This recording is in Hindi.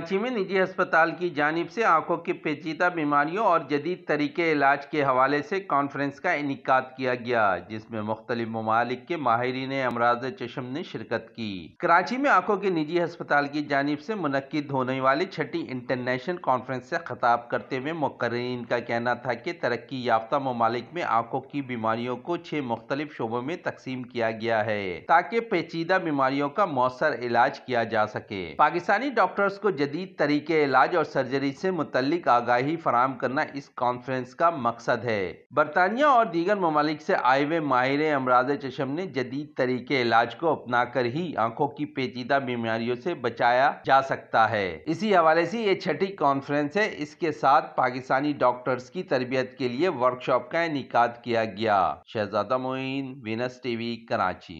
रांची में निजी अस्पताल की जानब से आंखों की पेचीदा बीमारियों और जदीद तरीके इलाज के हवाले से कॉन्फ्रेंस का इनका किया गया जिसमें मुख्तलिफ ममालिक के माहरीन अमराज चशम ने शिरकत की कराची में आंखों के निजी अस्पताल की जानब से मुनद होने वाली छठी इंटरनेशनल कॉन्फ्रेंस से खताब करते हुए मुकर्रीन का कहना था कि तरक्की याफ्ता ममालिक में आंखों की बीमारियों को छह मुख्तलिफ शोबों में तकसीम किया गया है ताकि पेचीदा बीमारियों का मौसर इलाज किया जा सके पाकिस्तानी डॉक्टर्स को जदीद जदीद तरीके इलाज और सर्जरी से मुतलिक आगाही फराम करना इस कॉन्फ्रेंस का मकसद है बरतानिया और दीगर ममालिक से आए हुए माहिर अमराज चशम ने जदीद तरीके इलाज को अपना कर ही आंखों की पेचीदा बीमारियों से बचाया जा सकता है इसी हवाले से ये छठी कॉन्फ्रेंस है इसके साथ पाकिस्तानी डॉक्टर्स की तरबियत के लिए वर्कशॉप का इनका किया गया शहजादा मोइन वीनस टीवी कराची